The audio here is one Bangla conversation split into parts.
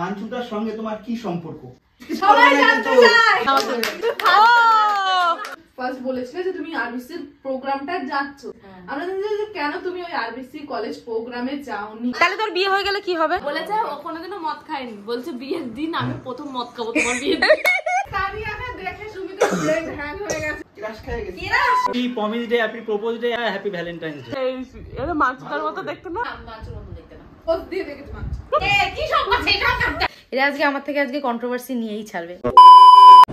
মানচুটার সঙ্গে তোমার কি সম্পর্ক সবাই জানতে চায় ফার্স্ট বলেছিলে যে তুমি আরবিসি প্রোগ্রামটা যাচ্ছ হ্যাঁ। আমরা জানি যে কেন তুমি ওই আরবিসি কলেজ প্রোগ্রামে যাওনি তাহলে তোর বিয়ে হয়ে গেলে কি হবে বলেছে ও মদ খায়নি বলছে বিয়ের দিন আমি প্রথম মদ খাবো তোমার বিয়ের দিন দেখে হ্যাং হয়ে গেছে day propose day happy Valentine's day মাছ মতো দেখতে না মতো এরা আজকে আমার থেকে আজকে কন্ট্রোভার্সি নিয়েই ছাড়বে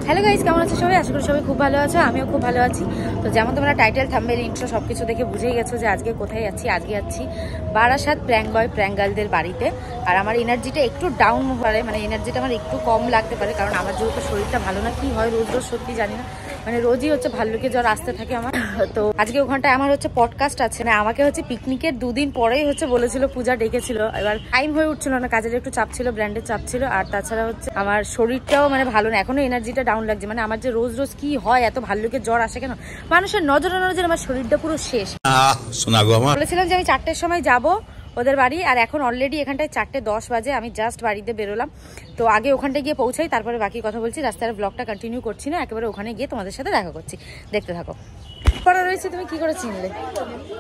হ্যালো গাইজ কেমন আছো সবাই আশা করি সবাই খুব ভালো আছো আমিও খুব ভালো আছি তো যেমন তোমরা টাইটেল থাম্বেল ইন্ট্রো সব কিছু দেখে বুঝেই গেছো যে আজকে কোথায় যাচ্ছি আজকে যাচ্ছি বারাসাত প্র্যাং বয় প্র্যাঙ্গালদের বাড়িতে আর আমার এনার্জিটা একটু ডাউন করে মানে এনার্জিটা আমার একটু কম লাগতে পারে কারণ আমার যেহেতু শরীরটা ভালো না কি হয় রোজ রোজ সত্যি জানি না মানে রোজই হচ্ছে ভাল্লুকে জ্বর আসতে থাকে আমার তো আজকে ওখানটায় আমার হচ্ছে পডকাস্ট আছে মানে আমাকে হচ্ছে পিকনিকের দুদিন পরেই হচ্ছে বলেছিল পূজা ডেকেছিল এবার টাইম হয়ে উঠছিল না কাজের একটু চাপ ছিল ব্র্যান্ডের চাপ ছিল আর তাছাড়া হচ্ছে আমার শরীরটাও মানে ভালো না এখনো এনার্জিটা ডাউন লাগছে মানে আমার যে রোজ রোজ কি হয় এত ভাল্লুকে জ্বর আসে কেন মানুষের নজর নজর আমার শরীরটা পুরো শেষ বলেছিলাম যে আমি চারটের সময় যাব যাব ওদের বাড়ি আর এখন অলরেডি এখানটায় চারটে দশ বাজে আমি জাস্ট বাড়িতে বেরোলাম তো আগে ওখানটায় গিয়ে পৌঁছাই তারপরে বাকি কথা বলছি রাস্তার ব্লগটা কন্টিনিউ করছি না একেবারে ওখানে গিয়ে তোমাদের সাথে দেখা করছি দেখতে থাকো পড়া রয়েছে তুমি কি করে চিনলে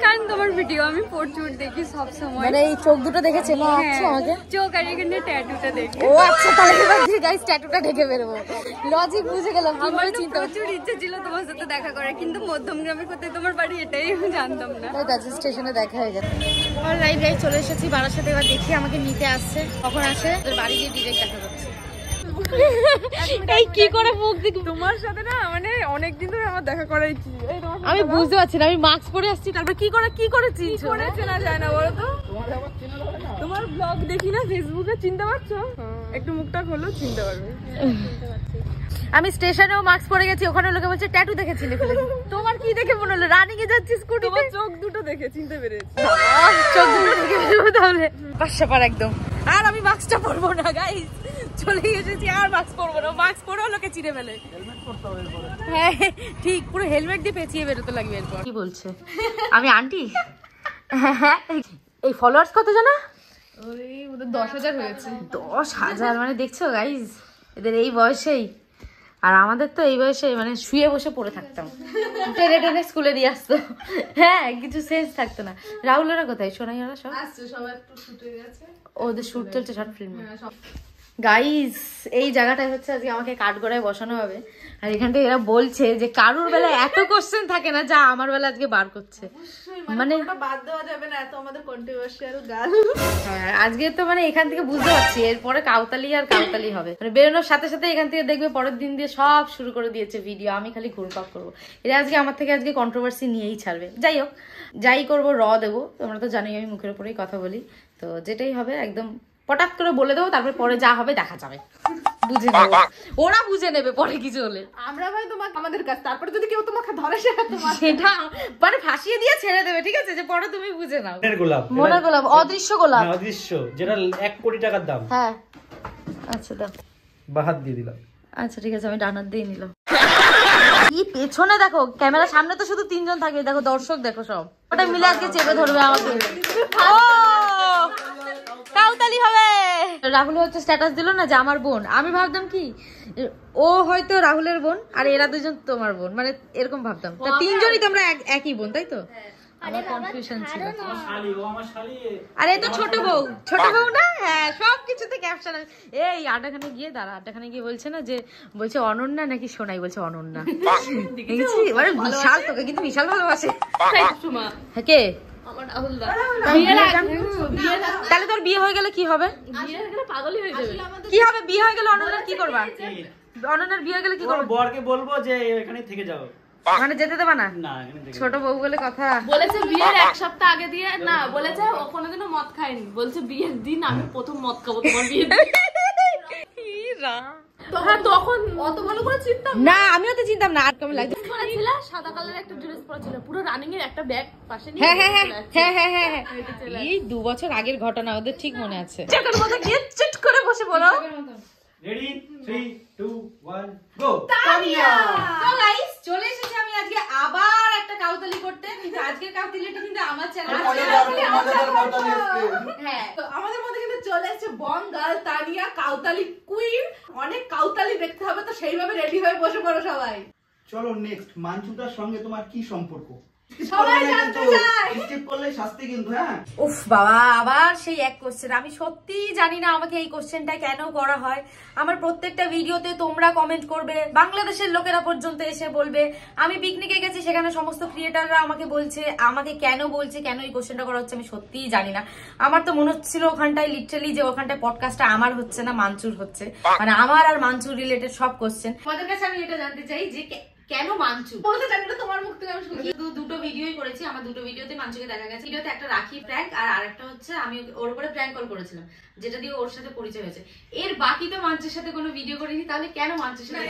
কারণ তোমার ভিডিও আমি প্রচুর দেখি সব সময় মানে এই চোখ দুটো দেখে চেনা আছে আমাকে চোখ আর এখানে ট্যাটুটা দেখি ও আচ্ছা তাহলে এবার গাইস ট্যাটুটা ঢেকে বেরবো লজিক বুঝে গেলাম কি করে চিন্তা প্রচুর ইচ্ছে ছিল তোমার সাথে দেখা করার কিন্তু মধ্যম গ্রামে কোথায় তোমার বাড়ি এটাই আমি জানতাম না তাই গাজী স্টেশনে দেখা হয়ে গেছে অলরাইট গাইস চলে এসেছি বারাসাতে এবার দেখি আমাকে নিতে আসছে কখন আসে বাড়ি গিয়ে ডিরেক্ট দেখা করব এই কি করে মুখ দেখি তোমার সাথে না মানে অনেকদিন ধরে আমার দেখা করাই আমি বুঝতে পারছি না আমি মাস্ক পরে আসছি তারপর কি করে কি করেছি কি করে চেনা যায় না বলো তো তোমার ব্লগ দেখি না ফেসবুকে চিনতে পারছো একটু মুখটা খোলো চিনতে পারবে আমি স্টেশনেও মাস্ক পরে গেছি ওখানে লোকে বলছে ট্যাটু দেখেছিলি তোমার কি দেখে মনে হলো রানিং এ যাচ্ছিস স্কুটি চোখ দুটো দেখে চিনতে পেরেছি চোখ দুটো দেখে তাহলে পাশাপার একদম আর আমি মাস্কটা পরবো না গাইস চলে এসেছি আর মাস্ক পরবো না মাস্ক পরেও লোকে চিনে ফেলে হ্যাঁ ঠিক পুরো হেলমেট দিয়ে পেঁচিয়ে বেরোতে লাগবে এরপর কি বলছে আমি আন্টি হ্যাঁ, এই ফলোয়ার্স কত ওদের দশ হাজার হয়েছে দশ হাজার মানে দেখছো গাইস এদের এই বয়সেই আর আমাদের তো এই বয়সে মানে শুয়ে বসে পড়ে থাকতাম টেনে টেনে স্কুলে দিয়ে আসতো হ্যাঁ কিছু সেন্স থাকতো না রাহুলেরা কোথায় সোনাই ওরা সব ওদের শুট চলছে শর্ট হ্যাঁ, ফিল্ম গাইস এই জায়গাটাই হচ্ছে আজকে আমাকে কাঠগড়ায় বসানো হবে আর এখানটা এরা বলছে যে কারুর বেলা এত কোশ্চেন থাকে না যা আমার বেলা আজকে বার করছে মানে, মানে বাদ দেওয়া যাবে না এত আমাদের কন্ট্রোভার্সিয়াল গাল হ্যাঁ আজকে তো মানে এখান থেকে বুঝতে পারছি এরপরে কাউতালি আর কাউতালি হবে মানে বেরোনোর সাথে সাথে এখান থেকে দেখবে পরের দিন দিয়ে সব শুরু করে দিয়েছে ভিডিও আমি খালি ঘুরপাক করবো এরা আজকে আমার থেকে আজকে কন্ট্রোভার্সি নিয়েই ছাড়বে যাই হোক যাই করবো র দেবো তোমরা তো জানোই আমি মুখের উপরেই কথা বলি তো যেটাই হবে একদম পটাক করে বলে দেবো তারপরে পরে যা হবে দেখা যাবে বুঝে নেবো ওরা বুঝে নেবে পরে কিছু হলে আমরা ভাই তোমাকে আমাদের কাছে তারপরে যদি কেউ তোমাকে ধরে সেটা মানে ফাঁসিয়ে দিয়ে ছেড়ে দেবে ঠিক আছে যে পরে তুমি বুঝে নাও মনের গোলাপ মনের গোলাপ অদৃশ্য গোলাপ অদৃশ্য যেটা এক কোটি টাকার দাম হ্যাঁ আচ্ছা দাম বাহাত দিয়ে দিলাম আচ্ছা ঠিক আছে আমি ডানার দিয়ে নিলাম কি পেছনে দেখো ক্যামেরা সামনে তো শুধু তিনজন থাকবে দেখো দর্শক দেখো সব ওটা মিলে আজকে চেপে ধরবে আমাকে রাহুল হচ্ছে স্ট্যাটাস দিল না যে আমার বোন আমি ভাবতাম কি ও হয়তো রাহুলের বোন আর এরা দুজন তোমার বোন মানে এরকম ভাবতাম তা তিনজনই হ্যাঁ। তো আমরা একই বোন তাই তো হ্যাঁ। আমার ছিল তো না হ্যাঁ সব কিছুতে এই গিয়ে দাঁড়া গিয়ে বলছে না যে বলছে অনন্যা নাকি বলছে অনন্যা মানে বিশাল তোকে কিন্তু বিশাল ভালোবাসে হ্যাঁ, কে তাহলে তোর বিয়ে হয়ে গেলে কি হবে কি হবে বিয়ে হয়ে গেলে অনন্যার কি করবা অনন্যার বিয়ে গেলে কি করবো বরকে বলবো যে এখানে থেকে যাও মানে যেতে দেবা না ছোট বউ বলে কথা বলেছে বিয়ের এক সপ্তাহ আগে দিয়ে না বলেছে ও কোনোদিনও মদ খায়নি বলছে বিয়ের দিন আমি প্রথম মদ খাবো তোমার বিয়ের তখন অত ভালো করে চিন্তা না আমিও তো চিন্তাম না আর কেমন লাগছে ছিল সাদা কালারের একটা ড্রেস পরা ছিল পুরো রানিং এর একটা ব্যাগ পাশে নিয়ে হ্যাঁ হ্যাঁ, হ্যাঁ, হ্যাঁ, হ্যাঁ এই দু বছর আগের ঘটনা ওদের ঠিক মনে আছে চাকার মতো গিয়ে চট করে বসে বলো রেডি 3 2 1 গো তানিয়া তো গাইস চলে এসেছি আমি আজকে আবার একটা কাউতালি করতে কিন্তু আজকের কাউতালিটা কিন্তু আমার চ্যানেল হ্যাঁ তো আমাদের মধ্যে কিন্তু চলে এসেছে বঙ্গাল তানিয়া কাউতালি কুইন অনেক কাউতালি দেখতে হবে তো সেইভাবে রেডি হয়ে বসে পড়ো সবাই চলো নেক্সট মানচুদার সঙ্গে তোমার কি সম্পর্ক হ্যাঁ। উফ বাবা আবার সেই এক কোশ্চেন আমি আমাকে এই কেন করা হয় আমার প্রত্যেকটা ভিডিওতে তোমরা কমেন্ট করবে বাংলাদেশের লোকেরা পর্যন্ত এসে বলবে আমি পিকনিকে গেছি সেখানে সমস্ত ক্রিয়েটাররা আমাকে বলছে আমাকে কেন বলছে কেন এই কোশ্চেনটা করা হচ্ছে আমি সত্যিই জানি না আমার তো মনে হচ্ছিল ওখানটায় লিটারালি যে ওখানটায় পডকাস্টটা আমার হচ্ছে না মানচুর হচ্ছে মানে আমার আর মানচুর রিলেটেড সব কোশ্চেন তোমাদের কাছে আমি এটা জানতে চাই যে কেন মাঞ্চু বলতে জানি না তোমার মুখ থেকে আমি শুনছি দুটো ভিডিওই করেছি আমার দুটো ভিডিওতে মাঞ্চুকে দেখা গেছে ভিডিওতে একটা রাখি প্র্যাঙ্ক আর আরেকটা হচ্ছে আমি ওর উপরে প্র্যাঙ্ক কল করেছিলাম যেটা দিয়ে ওর সাথে পরিচয় হয়েছে এর বাকি তো মাঞ্চুর সাথে কোনো ভিডিও করিনি তাহলে কেন মাঞ্চুর সাথে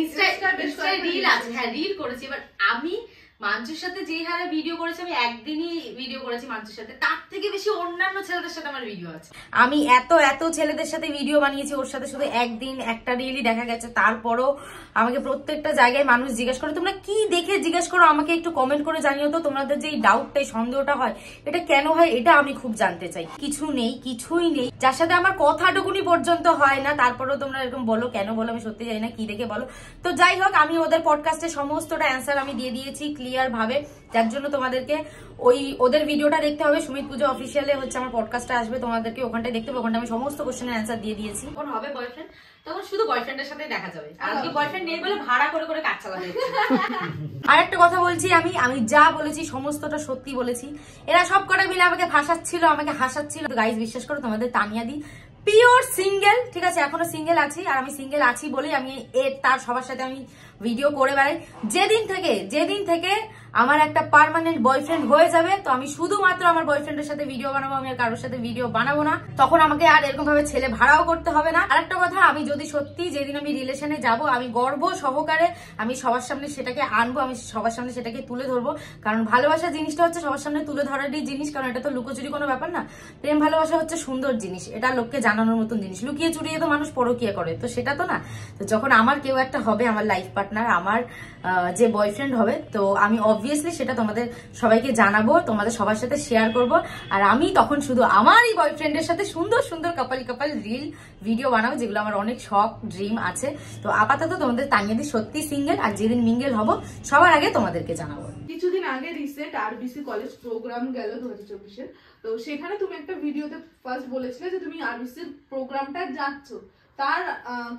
ইনস্টা রিল আছে হ্যাঁ রিল করেছি এবার আমি মাঞ্চুর সাথে যেই হারে ভিডিও করেছি আমি একদিনই ভিডিও করেছি মাঞ্চুর সাথে তার থেকে বেশি অন্যান্য ছেলেদের সাথে আমার ভিডিও আছে আমি এত এত ছেলেদের সাথে ভিডিও বানিয়েছি ওর সাথে শুধু একদিন একটা রিয়েলি দেখা গেছে তারপরও আমাকে প্রত্যেকটা জায়গায় মানুষ জিজ্ঞেস করে তোমরা কি দেখে জিজ্ঞেস করো আমাকে একটু কমেন্ট করে জানিও তো তোমাদের যে ডাউটটাই ডাউটটা সন্দেহটা হয় এটা কেন হয় এটা আমি খুব জানতে চাই কিছু নেই কিছুই নেই যার সাথে আমার কথাটুকুনি পর্যন্ত হয় না তারপরেও তোমরা এরকম বলো কেন বলো আমি সত্যি জানি না কি দেখে বলো তো যাই হোক আমি ওদের পডকাস্টে সমস্তটা অ্যান্সার আমি দিয়ে দিয়েছি ক্লিয়ার ক্লিয়ার ভাবে যার জন্য তোমাদেরকে ওই ওদের ভিডিওটা দেখতে হবে সুমিত পুজো অফিসিয়ালে হচ্ছে আমার পডকাস্টটা আসবে তোমাদেরকে ওখানটায় দেখতে হবে ওখানটা আমি সমস্ত কোশ্চেনের অ্যান্সার দিয়ে দিয়েছি কোন হবে বয়ফ্রেন্ড তখন শুধু বয়ফ্রেন্ডের সাথে দেখা যাবে আচ্ছা। আজকে বয়ফ্রেন্ড নেই বলে ভাড়া করে করে কাজ চালাবে আর একটা কথা বলছি আমি আমি যা বলেছি সমস্তটা সত্যি বলেছি এরা সব কটা মিলে আমাকে ফাঁসাচ্ছিল আমাকে হাসাচ্ছিল গাইজ বিশ্বাস করো তোমাদের তানিয়া দি পিওর সিঙ্গেল ঠিক আছে এখনো সিঙ্গেল আছি আর আমি সিঙ্গেল আছি বলেই আমি এর তার সবার সাথে আমি ভিডিও করে বেড়াই যেদিন থেকে যেদিন থেকে আমার একটা পারমানেন্ট বয়ফ্রেন্ড হয়ে যাবে তো আমি শুধুমাত্র আমার বয়ফ্রেন্ডের সাথে ভিডিও বানাবো আমি আর কারোর সাথে ভিডিও বানাবো না তখন আমাকে আর এরকম ভাবে ছেলে ভাড়াও করতে হবে না আর একটা কথা আমি যদি সত্যি যেদিন আমি রিলেশনে যাব আমি গর্ব সহকারে আমি সবার সামনে সেটাকে আনবো আমি সবার সামনে সেটাকে তুলে ধরবো কারণ ভালোবাসা জিনিসটা হচ্ছে সবার সামনে তুলে ধরারই জিনিস কারণ এটা তো লুকোচুরি কোনো ব্যাপার না প্রেম ভালোবাসা হচ্ছে সুন্দর জিনিস এটা লোককে জানানোর মতন জিনিস লুকিয়ে চুরিয়ে তো মানুষ পরকিয়া করে তো সেটা তো না তো যখন আমার কেউ একটা হবে আমার লাইফ পার্টনার পার্টনার আমার যে বয়ফ্রেন্ড হবে তো আমি অবভিয়াসলি সেটা তোমাদের সবাইকে জানাবো তোমাদের সবার সাথে শেয়ার করব আর আমি তখন শুধু আমার এই বয়ফ্রেন্ডের সাথে সুন্দর সুন্দর কাপাল কাপাল রিল ভিডিও বানাবো যেগুলো আমার অনেক শখ ড্রিম আছে তো আপাতত তোমাদের তাঙিয়ে দিই সত্যি সিঙ্গেল আর যেদিন মিঙ্গেল হব সবার আগে তোমাদেরকে জানাবো কিছুদিন আগে রিসেন্ট আরবিসি কলেজ প্রোগ্রাম গেল দু হাজার চব্বিশের তো সেখানে তুমি একটা ভিডিওতে ফার্স্ট বলেছিলে যে তুমি আরবিসির প্রোগ্রামটা যাচ্ছ তার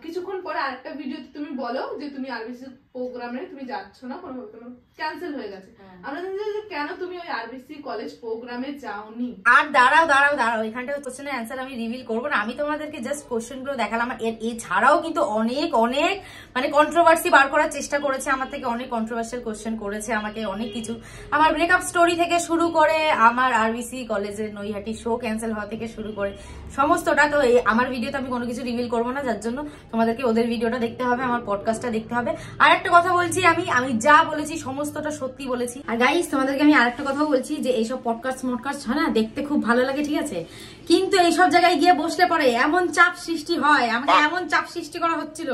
কিছুক্ষণ পরে আরেকটা ভিডিওতে তুমি বলো যে তুমি আর বেশি প্রোগ্রামে তুমি যাচ্ছ না কোনোভাবে তোমার ক্যান্সেল হয়ে গেছে হ্যাঁ। আমরা জানি যে কেন তুমি ওই আরবিসি কলেজ প্রোগ্রামে যাওনি আর দাঁড়াও দাঁড়াও দাঁড়াও এখানটা কোশ্চেনের অ্যান্সার আমি রিভিল করবো না আমি তোমাদেরকে জাস্ট কোশ্চেনগুলো দেখালাম এর এছাড়াও কিন্তু অনেক অনেক মানে কন্ট্রোভার্সি বার করার চেষ্টা করেছে আমার থেকে অনেক কন্ট্রোভার্সিয়াল কোশ্চেন করেছে আমাকে অনেক কিছু আমার ব্রেকআপ স্টোরি থেকে শুরু করে আমার আরবিসি কলেজের নৈহাটি শো ক্যান্সেল হওয়া থেকে শুরু করে সমস্তটা তো এই আমার ভিডিওতে আমি কোনো কিছু রিভিল করবো না যার জন্য তোমাদেরকে ওদের ভিডিওটা দেখতে হবে আমার পডকাস্টটা দেখতে হবে আর একটা কথা বলছি আমি আমি যা বলেছি সমস্তটা সত্যি বলেছি আর গাইস তোমাদেরকে আমি আরেকটা কথা বলছি যে এইসব পডকাস্ট মডকাস্ট হয় না দেখতে খুব ভালো লাগে ঠিক আছে কিন্তু এইসব জায়গায় গিয়ে বসলে পরে এমন চাপ সৃষ্টি হয় আমাকে এমন চাপ সৃষ্টি করা হচ্ছিল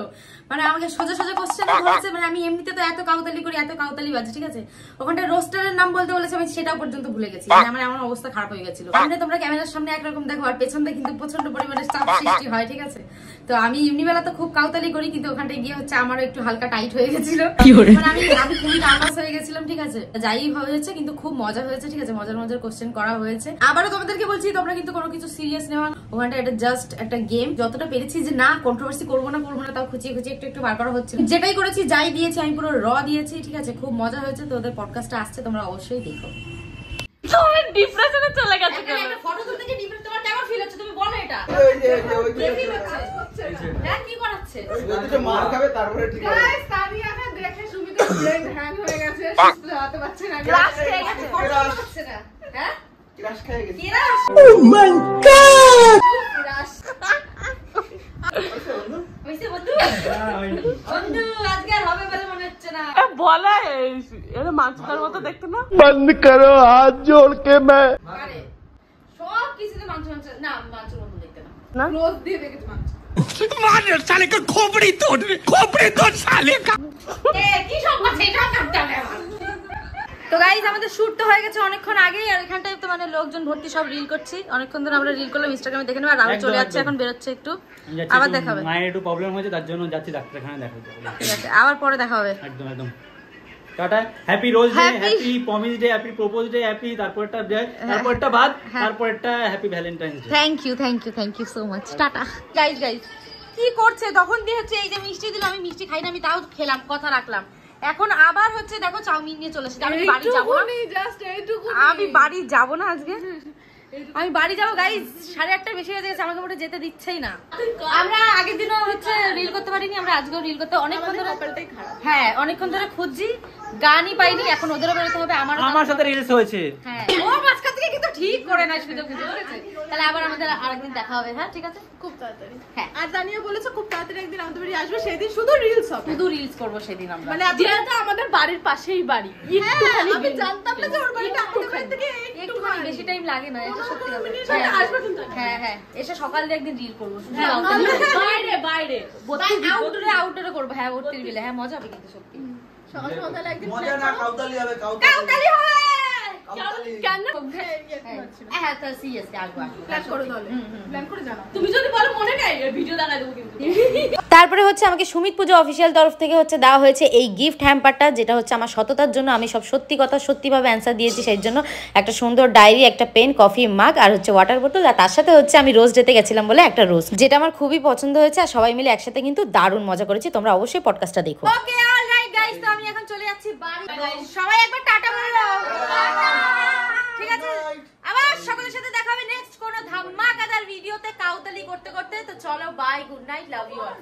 মানে আমাকে সোজা সোজা কোশ্চেন হচ্ছে মানে আমি এমনিতে তো এত কাউতালি করি এত কাউতালি বাজে ঠিক আছে ওখানটা রোস্টারের নাম বলতে বলেছে আমি সেটা পর্যন্ত ভুলে গেছি মানে আমার এমন অবস্থা খারাপ হয়ে গেছিল ওখানে তোমরা ক্যামেরার সামনে একরকম দেখো আর পেছনটা কিন্তু প্রচন্ড পরিমাণে চাপ সৃষ্টি হয় ঠিক আছে তো আমি এমনি বেলা তো খুব কাউতালি করি কিন্তু ওখানটা গিয়ে হচ্ছে আমারও একটু হালকা টাইট হয়ে গেছিল মানে আমি আমি হয়ে গেছিলাম ঠিক আছে যাই হয়েছে কিন্তু খুব মজা হয়েছে ঠিক আছে মজার মজার কোশ্চেন করা হয়েছে আবারও তোমাদেরকে বলছি তোমরা কিন্তু কোনো কিছু সিরিয়াস নেওয়া ওখানটা এটা জাস্ট একটা গেম যতটা পেরেছি যে না কন্ট্রোভার্সি করবো না করবো না তাও খুঁচিয়ে খুঁচিয়ে একটু একটু বার করা হচ্ছে যেটাই করেছি যাই দিয়েছি আমি পুরো র দিয়েছি ঠিক আছে খুব মজা হয়েছে তোদের পডকাস্টটা আসছে তোমরা অবশ্যই দেখো ডিপ্রেশনে চলে গেছে তারপরে ঠিক হ্যাং হয়ে গেছে সুস্থ হতে না ক্লাস খেয়ে গেছে ক্লাস হ্যাঁ? oh হ্যাঁ, হচ্ছে না বন্ধ করো হাত জোড় কে সব কিছু মাংস না মাংস দেখতে না রোজ দিয়ে দেখেছি মাংস খোপড়ি তোর খোপড়ি তোর কি সেটা তো গাইজ আমাদের শ্যুট তো হয়ে গেছে অনেকক্ষণ আগেই আর এখানটায় তো মানে লোকজন ভর্তি সব রিল করছি অনেকক্ষণ ধরে আমরা রিল করলাম ইনস্টাগ্রামে দেখে নেবো আর চলে যাচ্ছে এখন বেরোচ্ছে একটু আবার দেখা মায়ের একটু প্রবলেম হয়েছে তার জন্য যাচ্ছি আবার পরে দেখা হবে একদম একদম tata happy rose day happy day happy propose day happy তারপরটা তারপরটা হ্যাঁ। তারপরটা happy day thank you thank you thank you so much tata guys guys কি করছে তখন দিয়ে হচ্ছে এই যে মিষ্টি দিল আমি মিষ্টি খাই না আমি তাও খেলাম কথা রাখলাম এখন আবার হচ্ছে দেখো চাউমিন নিয়ে চলে আমি বাড়ি যাবো না আমি বাড়ি না আজকে আমি বাড়ি যাবো গাইজ সাড়ে আটটা বেশি হয়ে গেছে আমাকে যেতে দিচ্ছেই না আমরা আগের দিনও হচ্ছে রিল করতে পারিনি আমরা আজকেও রিল করতে অনেকক্ষণ ধরে হ্যাঁ অনেকক্ষণ ধরে খুঁজছি গানই পাইনি এখন ওদেরও বেরোতে হবে আমার আমার সাথে রিলস হয়েছে হ্যাঁ ও মাঝখান থেকে কিন্তু ঠিক করে না তাহলে আবার আমাদের আরেকদিন দেখা হবে হ্যাঁ ঠিক আছে খুব তাড়াতাড়ি হ্যাঁ আর বলেছে খুব তাড়াতাড়ি একদিন আমাদের বাড়ি আসবে সেদিন শুধু রিলস হবে শুধু রিলস করব সেদিন আমরা মানে আমাদের বাড়ির পাশেই বাড়ি হ্যাঁ, আমি জানতাম না যে ওর বাড়িটা আমাদের বাড়ি থেকে বেশি টাইম লাগে না এটা সত্যি কথা হ্যাঁ, হ্যাঁ হ্যাঁ এসে সকাল দিয়ে একদিন রিল করব হ্যাঁ, বাইরে বাইরে আউটডোরে আউটডোরে করব হ্যাঁ ওর বিলে হ্যাঁ মজা হবে কিন্তু সত্যি তারপরে হচ্ছে আমাকে সুমিত পুজো অফিসিয়াল তরফ থেকে হচ্ছে দেওয়া হয়েছে এই গিফট হ্যাম্পারটা যেটা হচ্ছে আমার সততার জন্য আমি সব সত্যি কথা সত্যিভাবে অ্যান্সার দিয়েছি সেই জন্য একটা সুন্দর ডায়েরি একটা পেন কফি মাগ আর হচ্ছে ওয়াটার বোতল আর তার সাথে হচ্ছে আমি রোজ ডেতে গেছিলাম বলে একটা রোজ যেটা আমার খুবই পছন্দ হয়েছে আর সবাই মিলে একসাথে কিন্তু দারুণ মজা করেছি তোমরা অবশ্যই পডকাস্টটা দেখো গাইস তো আমি এখন চলে যাচ্ছি বাড়ি সবাই একবার টাটা বলে দাও ঠিক আছে আবার সকলের সাথে দেখা হবে নেক্সট কোন ধামাকাদার ভিডিওতে কাউতালি করতে করতে তো চলো bye good night love you all